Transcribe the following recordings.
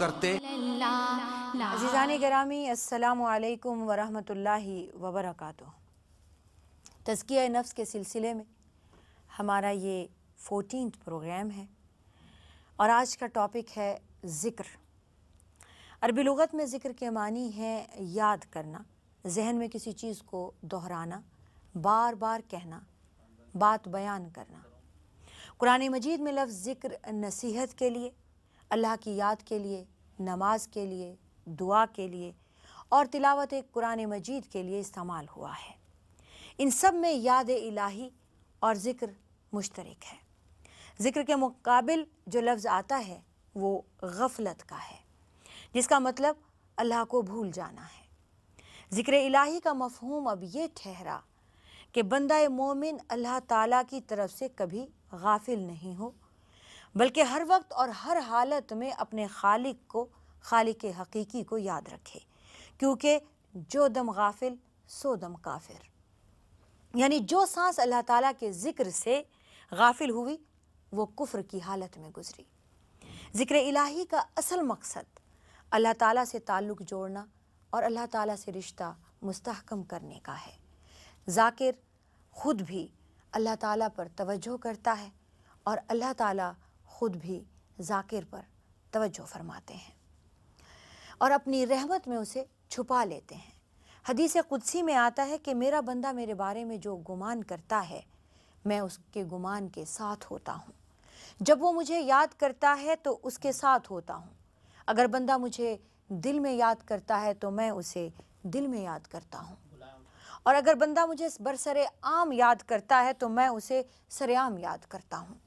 करते अजीज़ान ग्रामी वरहमतुल्लाहि तज़किया नफ्स के सिलसिले में हमारा ये फोर्टीन प्रोग्राम है और आज का टॉपिक है ज़िक्र अरबी लगत में ज़िक्र के मानी है याद करना जहन में किसी चीज़ को दोहराना बार बार कहना बात बयान करना कुरान मजीद में लफ्ज़ ज़िक्र नसीहत के लिए अल्लाह की याद के लिए नमाज के लिए दुआ के लिए और तिलावत कुरान मजीद के लिए इस्तेमाल हुआ है इन सब में याद इलाही और ज़िक्र मुश्तरक है ज़िक्र के मुकाबिल जो लफ्ज़ आता है वो गफलत का है जिसका मतलब अल्लाह को भूल जाना है ज़िक्र इलाही का मफहूम अब ये ठहरा कि बंदा मोमिन अल्लाह ताला की तरफ से कभी गाफिल नहीं हो बल्कि हर वक्त और हर हालत में अपने खालिक को खालिक हकीकी को याद रखे क्योंकि जो दम गाफिल सो दम काफिर यानी जो सांस अल्लाह ताला के ज़िक्र से गाफिल हुई वो कुफ्र की हालत में गुजरी ज़िक्र इलाही का असल मकसद अल्लाह ताला से ताल्लुक़ जोड़ना और अल्लाह ताला से रिश्ता मुस्तहकम करने का है ज़ाकिर ख़ुद भी अल्लाह ताला पर तवज्जो करता है और अल्लाह ताला खुद भी जाकिर पर तवज्जो फरमाते हैं और अपनी रहमत में उसे छुपा लेते हैं हदीस कुदसी में आता है कि मेरा बंदा मेरे बारे में जो गुमान करता है मैं उसके गुमान के साथ होता हूँ जब वो मुझे याद करता है तो उसके साथ होता हूँ अगर बंदा मुझे दिल में याद करता है तो मैं उसे दिल में याद करता हूँ और अगर बंदा मुझे बरसरे आम याद करता है तो मैं उसे सरेआम याद करता हूँ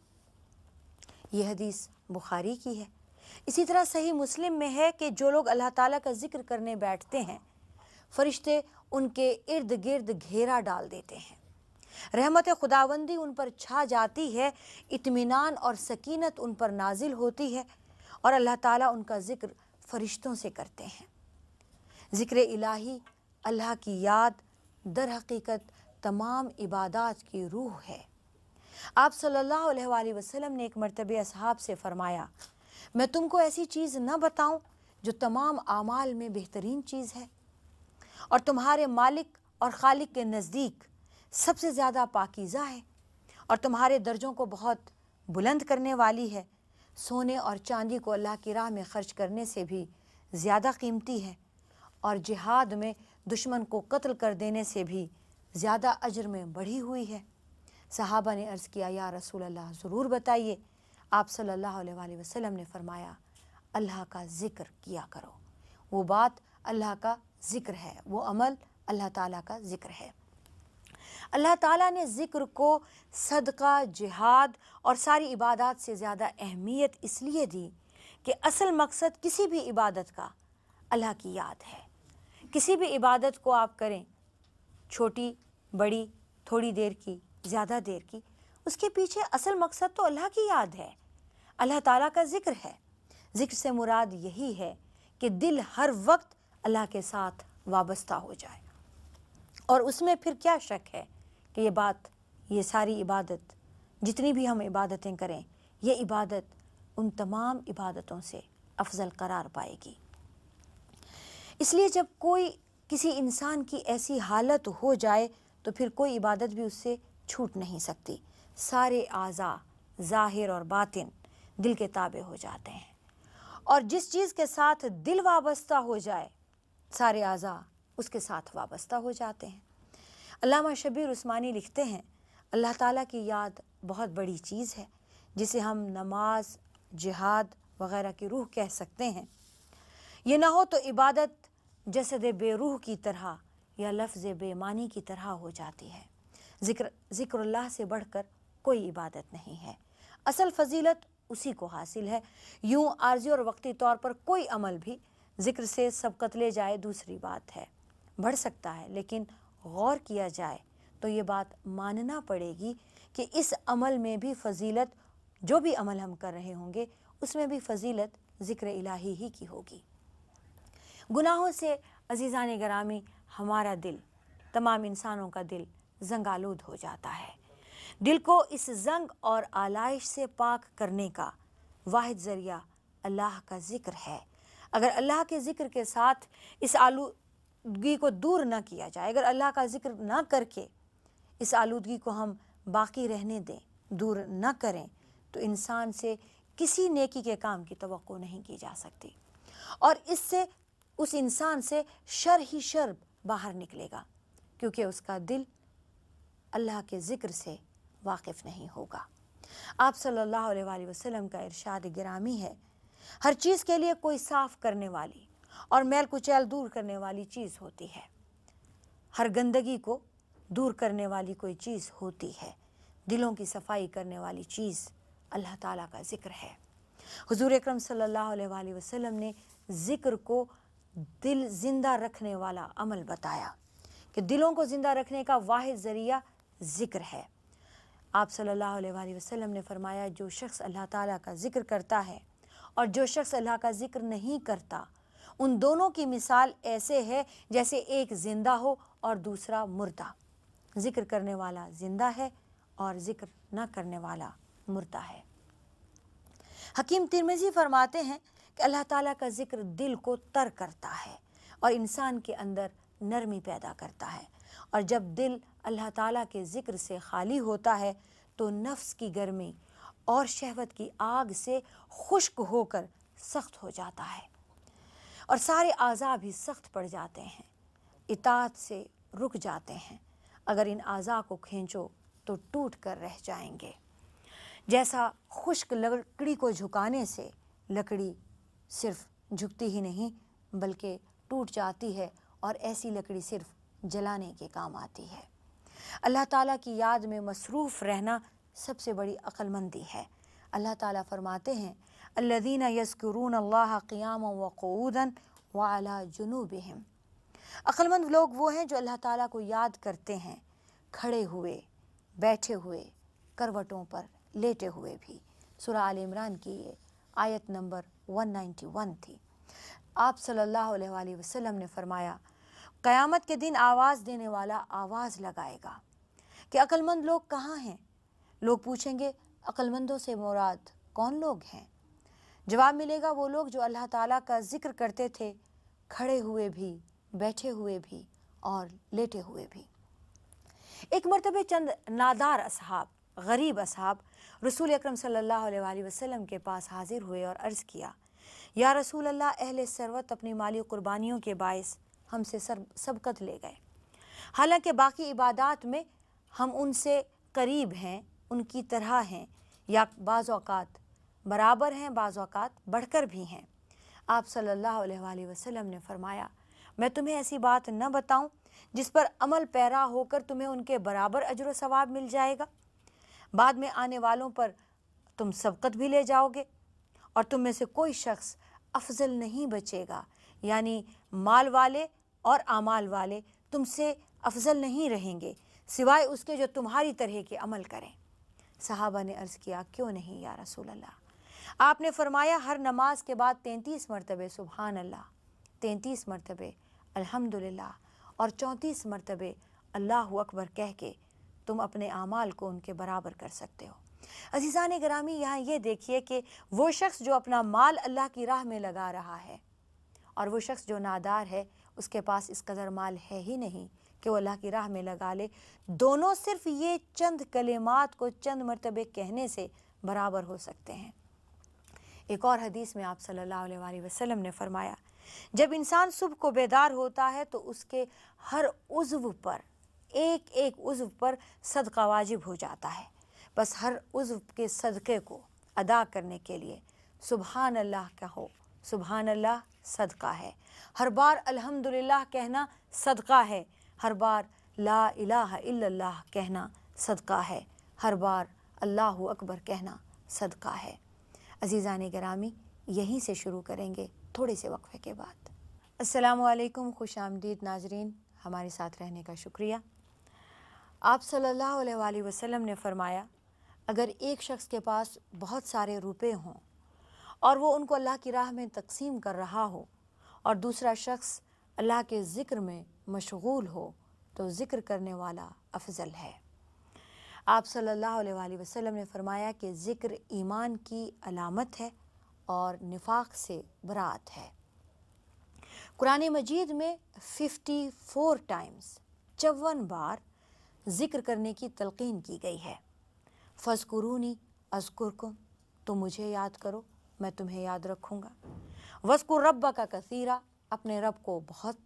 यह हदीस बुखारी की है इसी तरह सही मुस्लिम में है कि जो लोग अल्लाह ताला का जिक्र करने बैठते हैं फरिश्ते उनके इर्द गिर्द घेरा डाल देते हैं रहमत खुदावंदी उन पर छा जाती है इत्मीनान और सकीनत उन पर नाजिल होती है और अल्लाह ताला उनका ज़िक्र फरिश्तों से करते हैं ज़िक्र इलाही अल्लाह की याद दर हकीकत तमाम इबादत की रूह है आप सल्लल्लाहु अलैहि वसल्लम ने एक मरतबे असहाब से फ़रमाया मैं तुमको ऐसी चीज़ न बताऊं जो तमाम आमाल में बेहतरीन चीज़ है और तुम्हारे मालिक और खालिक के नज़दीक सबसे ज़्यादा पाकिज़ा है और तुम्हारे दर्जों को बहुत बुलंद करने वाली है सोने और चांदी को अल्लाह की राह में ख़र्च करने से भी ज़्यादा कीमती है और जिहाद में दुश्मन को कत्ल कर देने से भी ज़्यादा अजर में बढ़ी हुई है सहाबा ने अर्ज़ किया या रसूल अल्लाह ज़रूर बताइए आप सल्लल्लाहु अलैहि वसल्लम ने फरमाया अल्लाह का ज़िक्र किया करो वो बात अल्लाह का ज़िक्र है वो अमल अल्लाह ताला का ज़िक्र है अल्लाह ताला ने ज़िक्र को सदका जिहाद और सारी इबादत से ज़्यादा अहमियत इसलिए दी कि असल मकसद किसी भी इबादत का अल्लाह की याद है किसी भी इबादत को आप करें छोटी बड़ी थोड़ी देर की ज़्यादा देर की उसके पीछे असल मकसद तो अल्लाह की याद है अल्लाह ताला का ज़िक्र है ज़िक्र से मुराद यही है कि दिल हर वक्त अल्लाह के साथ वाबस्ता हो जाए और उसमें फिर क्या शक है कि ये बात ये सारी इबादत जितनी भी हम इबादतें करें ये इबादत उन तमाम इबादतों से अफजल करार पाएगी इसलिए जब कोई किसी इंसान की ऐसी हालत हो जाए तो फिर कोई इबादत भी उससे छूट नहीं सकती सारे आज़ा ज़ाहिर और बातिन दिल के ताबे हो जाते हैं और जिस चीज़ के साथ दिल वाबस्ता हो जाए सारे आज़ा उसके साथ वाबस्ता हो जाते हैं अल्लामा शबीर उस्मानी लिखते हैं अल्लाह ताला की याद बहुत बड़ी चीज़ है जिसे हम नमाज जिहाद वगैरह की रूह कह सकते हैं ये ना हो तो इबादत जसद बेरूह की तरह या लफ्ज़ बेमानी की तरह हो जाती है जिक्र जिक्रल्लाह से बढ़कर कोई इबादत नहीं है असल फजीलत उसी को हासिल है यूं आर्जी और वक्ती तौर पर कोई अमल भी जिक्र से सबकत ले जाए दूसरी बात है बढ़ सकता है लेकिन गौर किया जाए तो ये बात मानना पड़ेगी कि इस अमल में भी फजीलत जो भी अमल हम कर रहे होंगे उसमें भी फजीलत ज़िक्र इलाही ही की होगी गुनाहों से अजीज़ान गरामी हमारा दिल तमाम इंसानों का दिल जंगालूद हो जाता है दिल को इस जंग और आलाइश से पाक करने का वाद ज़रिया अल्लाह का ज़िक्र है अगर अल्लाह के ज़िक्र के साथ इस आलूदगी को दूर ना किया जाए अगर अल्लाह का ज़िक्र ना करके इस आलूदगी को हम बाकी रहने दें दूर ना करें तो इंसान से किसी नेकी के काम की तो नहीं की जा सकती और इससे उस इंसान से शर ही शर बाहर निकलेगा क्योंकि उसका दिल अल्लाह के ज़िक्र से वाकिफ़ नहीं होगा आप सल्लल्लाहु अलैहि वसल्लम का इरशाद गिरामी है हर चीज़ के लिए कोई साफ़ करने वाली और मैल कुचैल दूर करने वाली चीज़ होती है हर गंदगी को दूर करने वाली कोई चीज़ होती है दिलों की सफाई करने वाली चीज़ अल्लाह ताला का ज़िक्र है हुजूर अकरम सल्लल्लाहु अलैहि वसल्लम ने ज़िक्र को दिल ज़िंदा रखने वाला अमल बताया कि दिलों को ज़िंदा रखने का वाहिद ज़रिया ज़िक्र है आप सल्लल्लाहु अलैहि वसल्लम ने फरमाया जो शख्स अल्लाह ताला का ज़िक्र करता है और जो शख्स अल्लाह का ज़िक्र नहीं करता उन दोनों की मिसाल ऐसे है जैसे एक ज़िंदा हो और दूसरा मुर्दा ज़िक्र करने वाला ज़िंदा है और ज़िक्र न करने वाला मुर्दा है हकीम तिरमिज़ी फरमाते हैं कि अल्लाह ताला का ज़िक्र दिल को तर करता है और इंसान के अंदर नरमी पैदा करता है और जब दिल अल्लाह ताला के ज़िक्र से खाली होता है तो नफ्स की गर्मी और शहवत की आग से खुश्क होकर सख्त हो जाता है और सारे आज़ा भी सख्त पड़ जाते हैं इतात से रुक जाते हैं अगर इन आज़ा को खींचो तो टूट कर रह जाएंगे जैसा खुश्क लकड़ी को झुकाने से लकड़ी सिर्फ झुकती ही नहीं बल्कि टूट जाती है और ऐसी लकड़ी सिर्फ जलाने के काम आती है अल्लाह ताला की याद में मसरूफ़ रहना सबसे बड़ी अक्लमंदी है अल्लाह ताला फरमाते हैं अल्लादीन यस्कुरून अल्लाह क़ियाम वक़ूदन वाला जुनूब हम अक्लमंद लोग वो हैं जो अल्लाह ताला को याद करते हैं खड़े हुए बैठे हुए करवटों पर लेटे हुए भी सुरा आल इमरान की ये आयत नंबर 191 थी आप सल्लल्लाहु अलैहि वसल्लम ने फरमाया क़यामत के दिन आवाज़ देने वाला आवाज़ लगाएगा कि अक्लमंद लोग कहाँ हैं लोग पूछेंगे अक्लमंदों से मुराद कौन लोग हैं जवाब मिलेगा वो लोग जो अल्लाह ताला का जिक्र करते थे खड़े हुए भी बैठे हुए भी और लेटे हुए भी एक मरतबे चंद नादार असहाब गरीब असहाब रसूल अक्रम सल्लल्लाहु अलैहि वसल्लम के पास हाजिर हुए और अर्ज़ किया या रसूल अल्लाह अहल सरवत अपनी माली क़ुरबानियों के बायस हमसे सर सबकत ले गए हालांकि बाकी इबादात में हम उनसे करीब हैं उनकी तरह हैं या बाज़ात बराबर हैं बाज़ात बढ़कर भी हैं आप सल्लल्लाहु अलैहि वसल्लम ने फरमाया मैं तुम्हें ऐसी बात न बताऊं जिस पर अमल पैरा होकर तुम्हें उनके बराबर अजर सवाब मिल जाएगा बाद में आने वालों पर तुम सबकत भी ले जाओगे और तुम में से कोई शख्स अफजल नहीं बचेगा यानी माल वाले और आमाल वाले तुमसे अफजल नहीं रहेंगे सिवाय उसके जो तुम्हारी तरह के अमल करें सहाबा ने अर्ज़ किया क्यों नहीं या रसूल अल्लाह आपने फरमाया हर नमाज के बाद तैंतीस मरतबे सुबहान अल्लाह तैंतीस मरतबे अल्हम्दुलिल्लाह और चौंतीस मरतबे अल्लाह अकबर कह के तुम अपने आमाल को उनके बराबर कर सकते हो ने ग्रामी यहाँ ये देखिए कि वो शख्स जो अपना माल अल्लाह की राह में लगा रहा है और वो शख्स जो नादार है उसके पास इस कदर माल है ही नहीं कि वो अल्लाह की राह में लगा ले दोनों सिर्फ ये चंद कलेमात को चंद मरतबे कहने से बराबर हो सकते हैं एक और हदीस में आप सल्लल्लाहु अलैहि वसल्लम ने फरमाया जब इंसान सुबह को बेदार होता है तो उसके हर उज्व पर एक एक उज्व पर सदका वाजिब हो जाता है बस हर उज्व के सदक़े को अदा करने के लिए सुबहान अल्लाह का हो सुबहान अल्लाह सदका है हर बार अल्हम्दुलिल्लाह कहना सदका है हर बार ला इलाह इल्लल्लाह कहना सदका है हर बार अल्लाह अकबर कहना सदका है अजीज़ा ने गरामी यहीं से शुरू करेंगे थोड़े से वक्फे के बाद असलकम खुश आमदीद नाजरीन हमारे साथ रहने का शुक्रिया आप सल्लल्लाहु अलैहि वसल्लम ने फ़रमाया अगर एक शख्स के पास बहुत सारे रुपए हों और वो उनको अल्लाह की राह में तकसीम कर रहा हो और दूसरा शख्स अल्लाह के ज़िक्र में मशगूल हो तो ज़िक्र करने वाला अफजल है आप सल्लल्लाहु अलैहि वसल्लम ने फरमाया कि ज़िक्र ईमान की अलामत है और निफाक से बरात है कुरान मजीद में 54 टाइम्स चौवन बार ज़िक्र करने की तलकिन की गई है फसकुरूनी अजकुरकुम तो मुझे याद करो मैं तुम्हें याद रखूँगा वस्कुर रब का कसीरा अपने रब को बहुत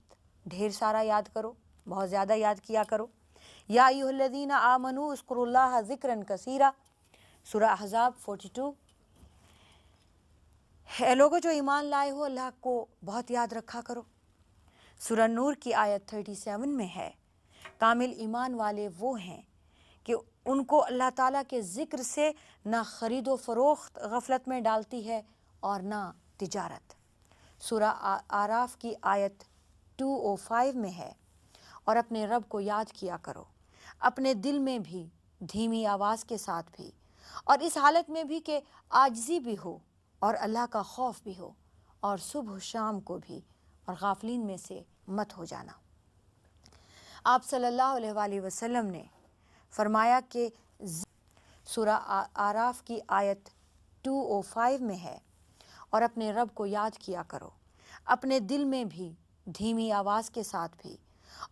ढेर सारा याद करो बहुत ज़्यादा याद किया करो या यूहदीन मनु स्करुल्लाह ज़िक्रन कसीरा सुरा अहजाब टू है लोगों जो ईमान लाए हो अल्लाह को बहुत याद रखा करो सुरा नूर की आयत थर्टी सेवन में है कामिल ईमान वाले वो हैं उनको अल्लाह ताला के ज़िक्र से ना ख़रीदो फ़रोख्त गफलत में डालती है और ना तिजारत सूरा आराफ की आयत 205 में है और अपने रब को याद किया करो अपने दिल में भी धीमी आवाज़ के साथ भी और इस हालत में भी कि आजजी भी हो और अल्लाह का खौफ भी हो और सुबह शाम को भी और गाफलिन में से मत हो जाना आप सल्लल्लाहु अलैहि वसल्लम ने फरमाया कि सूरा आराफ की आयत 205 में है और अपने रब को याद किया करो अपने दिल में भी धीमी आवाज़ के साथ भी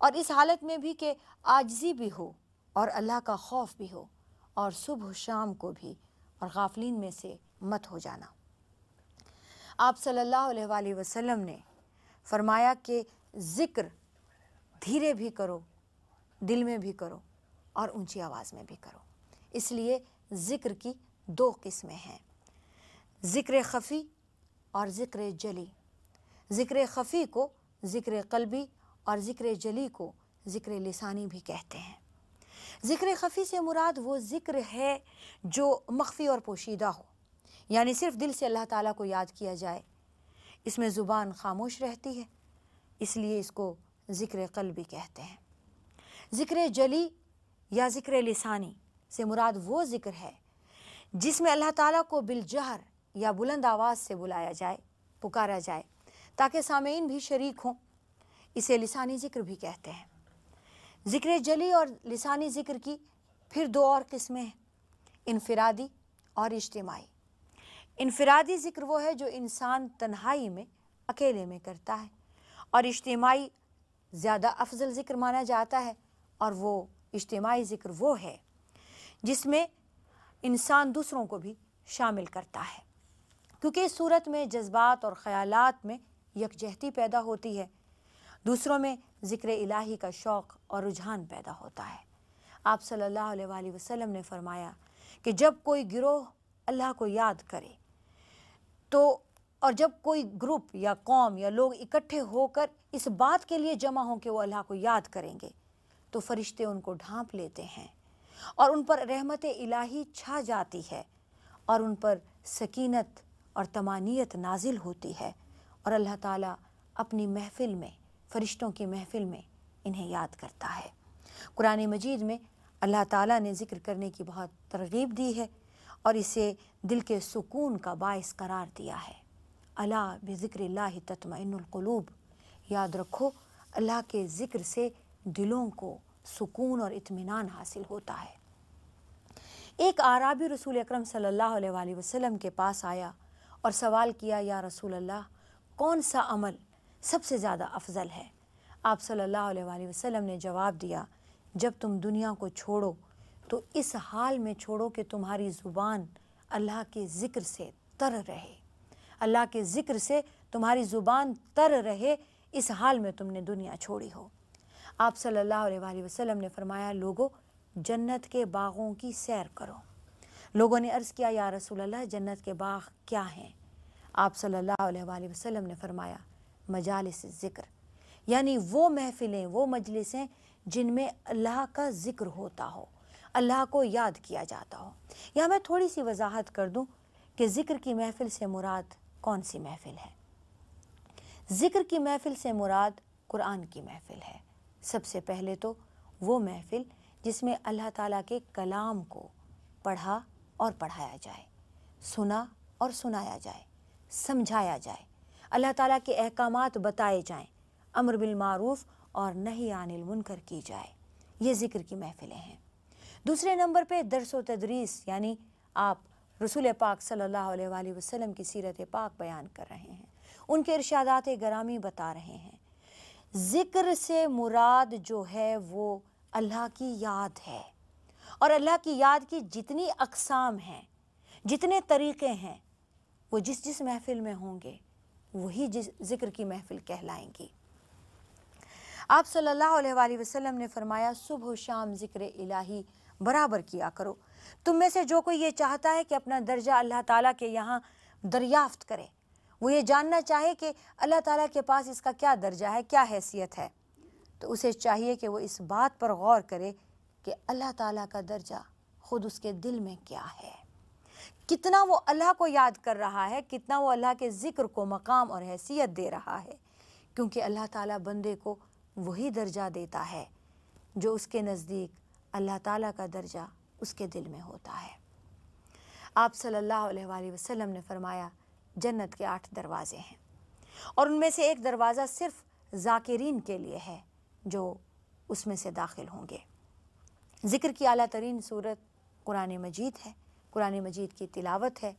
और इस हालत में भी कि आजजी भी हो और अल्लाह का खौफ भी हो और सुबह शाम को भी और गाफलिन में से मत हो जाना आप सल्लल्लाहु अलैहि वसल्लम ने फरमाया कि ज़िक्र धीरे भी करो दिल में भी करो और ऊंची आवाज़ में भी करो इसलिए ज़िक्र की दो किस्में हैं ज़िक्र खफ़ी और ज़िक्र जली ज़िक्र खफ़ी को ज़िक्र कलबी और ज़िक्र जली को ज़िक्र लसानी भी कहते हैं ज़िक्र खफ़ी से मुराद वो ज़िक्र है जो मख्फी और पोशीदा हो यानी सिर्फ दिल से अल्लाह ताला को याद किया जाए इसमें ज़ुबान खामोश रहती है इसलिए इसको ज़िक्र कलबी कहते हैं ज़िक्र जली या ज़िक्र लसानी से मुराद वो ज़िक्र है जिसमें अल्लाह ताला को बिलजहर या बुलंद आवाज़ से बुलाया जाए पुकारा जाए ताकि सामीन भी शरीक हों इसे लसानी ज़िक्र भी कहते हैं ज़िक्र जली और लसानी ज़िक्र की फिर दो और किस्में हैं इनफरादी और इज्तमाही इनफरादी ज़िक्र वो है जो इंसान तन्हाई में अकेले में करता है और इज्तमाही ज़्यादा अफजल ज़िक्र माना जाता है और वो इज्तमाही ज़िक्र वो है जिसमें इंसान दूसरों को भी शामिल करता है क्योंकि इस सूरत में जज्बात और ख़्यालात में यकजहती पैदा होती है दूसरों में ज़िक्र इलाही का शौक़ और रुझान पैदा होता है आप सल्लल्लाहु अलैहि वसल्लम ने फरमाया कि जब कोई गिरोह अल्लाह को याद करे तो और जब कोई ग्रुप या कौम या लोग इकट्ठे होकर इस बात के लिए जमा हों कि वो अल्लाह को याद करेंगे तो फरिश्ते उनको ढांप लेते हैं और उन पर रहमत इलाही छा जाती है और उन पर सकीनत और तमानियत नाजिल होती है और अल्लाह ताला अपनी महफ़िल में फ़रिश्तों की महफ़िल में इन्हें याद करता है कुरान मजीद में अल्लाह ताला ने ज़िक्र करने की बहुत तरगीब दी है और इसे दिल के सुकून का बायस करार दिया है अला बिक्र ला ततमक़लूब याद रखो अल्लाह के ज़िक्र से दिलों को सुकून और इत्मीनान हासिल होता है एक आराबी रसूल अक्रम सल्लल्लाहु अलैहि वसल्लम के पास आया और सवाल किया या रसूल अल्लाह कौन सा अमल सबसे ज़्यादा अफजल है आप सल्लल्लाहु अलैहि वसल्लम ने जवाब दिया जब तुम दुनिया को छोड़ो तो इस हाल में छोड़ो कि तुम्हारी ज़ुबान अल्लाह के ज़िक्र से तर रहे अल्लाह के ज़िक्र से तुम्हारी ज़ुबान तर रहे इस हाल में तुमने दुनिया छोड़ी हो आप सल्लल्लाहु अलैहि वसल्लम ने फरमाया लोगों जन्नत के बागों की सैर करो लोगों ने अर्ज़ किया या रसूल अल्लाह जन्नत के बाग क्या हैं आप सल्लल्लाहु अलैहि वसल्लम ने फरमाया मजालस ज़िक्र यानी वो महफ़िलें वो मजलिसें जिनमें अल्लाह का ज़िक्र होता हो अल्लाह को याद किया जाता हो या मैं थोड़ी सी वजाहत कर दूँ कि ज़िक्र की महफ़िल से मुराद कौन सी महफ़िल है ज़िक्र की महफ़िल से मुराद कुरान की महफ़िल है सबसे पहले तो वो महफ़िल जिसमें अल्लाह ताला के कलाम को पढ़ा और पढ़ाया जाए सुना और सुनाया जाए समझाया जाए अल्लाह ताला के अहकाम बताए जाएं अमर बिलमारूफ़ और नहीं आनिल मुनकर की जाए ये ज़िक्र की महफ़िलें हैं दूसरे नंबर पे दरस व तदरीस यानी आप रसूल पाक सल्लल्लाहु अलैहि वसल्लम की सीरत पाक बयान कर रहे हैं उनके इर्शादात ग्रामी बता रहे हैं ज़िक्र से मुराद जो है वो अल्लाह की याद है और अल्लाह की याद की जितनी अकसाम हैं जितने तरीक़े हैं वो जिस जिस महफ़िल में होंगे वही जिस ज़िक्र की महफ़िल कहलाएंगी आप सल्लल्लाहु अलैहि वसल्लम ने फरमाया सुबह शाम ज़िक्र इलाही बराबर किया करो तुम में से जो कोई ये चाहता है कि अपना दर्जा अल्लाह ताला के यहाँ दरियाफ्त करे वो ये जानना चाहे कि अल्लाह ताला के पास इसका क्या दर्जा है क्या हैसियत है तो उसे चाहिए कि वो इस बात पर गौर करे कि अल्लाह ताला का दर्जा ख़ुद उसके दिल में क्या है कितना वो अल्लाह को याद कर रहा है कितना वो अल्लाह के ज़िक्र को मकाम और हैसियत दे रहा है क्योंकि अल्लाह ताला बंदे को वही दर्जा देता है जो उसके नज़दीक अल्लाह ताला का दर्जा उसके दिल में होता है आप सल्लल्लाहु अलैहि वसल्लम ने फरमाया जन्नत के आठ दरवाज़े हैं और उनमें से एक दरवाज़ा सिर्फ जाकिरीन के लिए है जो उसमें से दाखिल होंगे ज़िक्र की अली तरीन सूरत कुरान मजीद है कुरान मजीद की तिलावत है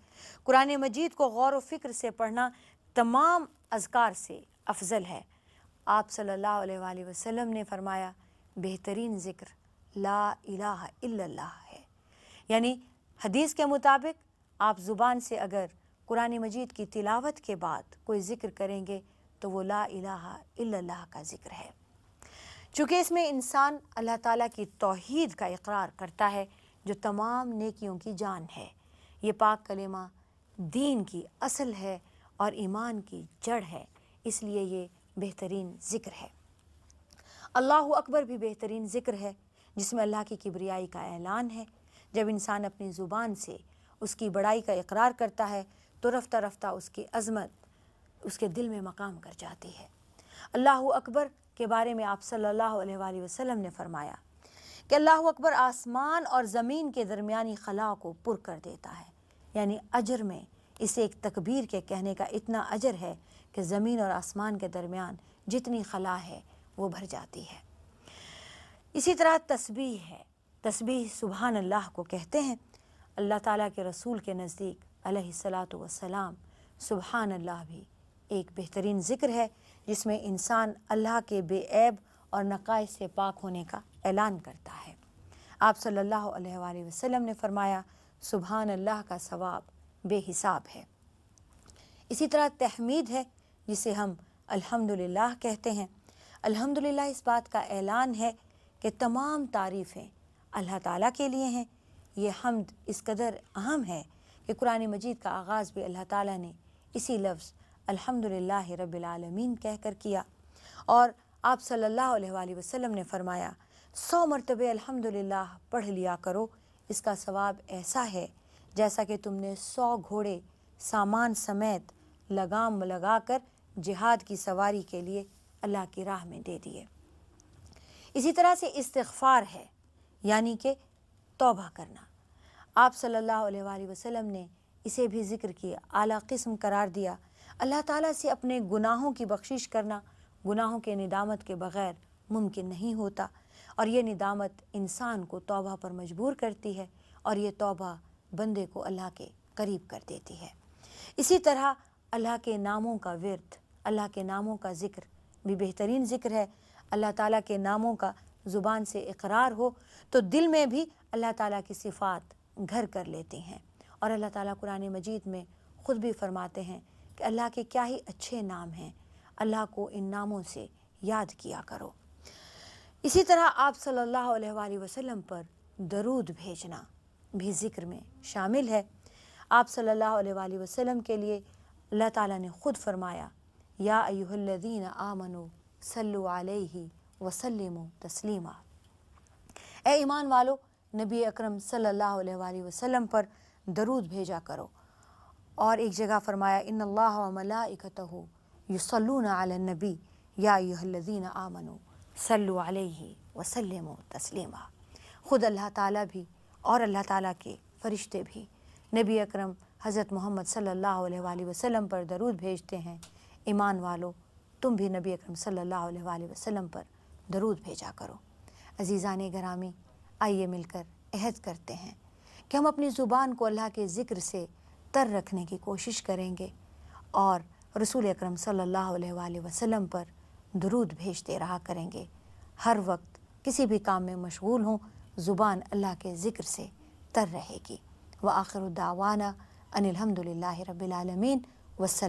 कुरान मजीद को गौर व फिक्र से पढ़ना तमाम अजकार से अफजल है आप सल्लल्लाहु अलैहि वसल्लम ने फरमाया बेहतरीन ज़िक्र ला इलाहा इल्लल्लाह है यानी हदीस के मुताबिक आप ज़ुबान से अगर कुरान मजीद की तिलावत के बाद कोई ज़िक्र करेंगे तो वो ला अल्लाह का ज़िक्र है चूँकि इसमें इंसान अल्लाह ताला की तोहद का इकरार करता है जो तमाम नेकियों की जान है ये पाक कलेमा दीन की असल है और ईमान की जड़ है इसलिए ये बेहतरीन ज़िक्र है अल्लाह अकबर भी बेहतरीन ज़िक्र है जिसमें अल्लाह की किबरियाई का ऐलान है जब इंसान अपनी ज़ुबान से उसकी बड़ाई का इकरार करता है तो रफ्ता रफ्ता उसकी अजमत उसके दिल में मकाम कर जाती है अल्लाह अकबर के बारे में आप सल्लल्लाहु अलैहि वसल्लम ने फरमाया कि अल्लाह अकबर आसमान और ज़मीन के दरमियानी खला को पुर कर देता है यानी अजर में इसे एक तकबीर के कहने का इतना अजर है कि ज़मीन और आसमान के दरमियान जितनी खला है वो भर जाती है इसी तरह तस्बी है तस्बी सुबहान अल्लाह को कहते हैं अल्लाह ताला के रसूल के नज़दीक सलाम सुबहान अल्लाह भी एक बेहतरीन ज़िक्र है जिसमें इंसान अल्लाह के बेऐब और नकाय से पाक होने का ऐलान करता है आप सल्लल्लाहु अलैहि वसल्लम ने फरमाया सुबहान अल्लाह का सवाब बेहिसाब है इसी तरह तहमीद है जिसे हम अल्हम्दुलिल्लाह कहते हैं अल्हम्दुलिल्लाह इस बात का ऐलान है कि तमाम तारीफ़ें अल्लाह ताला के लिए हैं ये हमद इस कदर अहम है ये कुरान मजीद का आगाज़ भी अल्लाह ताला ने इसी लफ्ज़ अल्हम्दुलिल्लाह रब्बिल आलमीन कहकर किया और आप सल्लल्लाहु अलैहि वसल्लम ने फरमाया सौ मरतबे अल्हम्दुलिल्लाह पढ़ लिया करो इसका सवाब ऐसा है जैसा कि तुमने सौ घोड़े सामान समेत लगाम कर जिहाद की सवारी के लिए अल्लाह की राह में दे दिए इसी तरह से इस्तफ़ार है यानी कि तौबा करना आप सल्लल्लाहु अलैहि वसल्लम ने इसे भी ज़िक्र किया आला किस्म करार दिया अल्लाह ताला से अपने गुनाहों की बख्शिश करना गुनाहों के निदामत के बग़ैर मुमकिन नहीं होता और यह निदामत इंसान को तौबा पर मजबूर करती है और यह तौबा बंदे को अल्लाह के करीब कर देती है इसी तरह अल्लाह के नामों का वर्थ अल्लाह के नामों का ज़िक्र भी बेहतरीन ज़िक्र है अल्लाह ताला के नामों का ज़ुबान से इकरार हो तो दिल में भी अल्लाह ताला की सिफ़ात घर कर लेती हैं और अल्लाह ताला कुरान मजीद में ख़ुद भी फरमाते हैं कि अल्लाह के क्या ही अच्छे नाम हैं अल्लाह को इन नामों से याद किया करो इसी तरह आप सल्लल्लाहु अलैहि वसल्लम पर दरूद भेजना भी ज़िक्र में शामिल है आप सल्लल्लाहु अलैहि वसल्लम के लिए अल्लाह ताला ने ख़ुद फरमाया या अयुहल्लदीन आमनो सल्लु अलैहि वसलम तस्लीमा ए ईमान वालों नबी अकरम सल्लल्लाहु अलैहि वसल्लम पर दरूद भेजा करो और एक जगह फरमाया इन अल्लाह मलाइकत हो युसलून नबी या यदीन आमनु सल अलैहि तस्लिमा ख़ुद अल्लाह ताला भी और अल्लाह ताला के फ़रिश्ते भी नबी अकरम हज़रत मोहम्मद सल्लल्लाहु अलैहि पर दरूद भेजते हैं ईमान वालो तुम भी नबी अकरम सल्लल्लाहु अलैहि वसल्लम पर दरूद भेजा करो अजीज़ान गरामी आइए मिलकर अहद करते हैं कि हम अपनी ज़ुबान को अल्लाह के ज़िक्र से तर रखने की कोशिश करेंगे और रसूल अक्रम सल्ला वसलम पर दरूद भेजते रहा करेंगे हर वक्त किसी भी काम में मशगूल हों ज़ुबान अल्लाह के ज़िक्र से तर रहेगी व आखिर दावाना अनिलहमदिल्ला रबालमीन वसल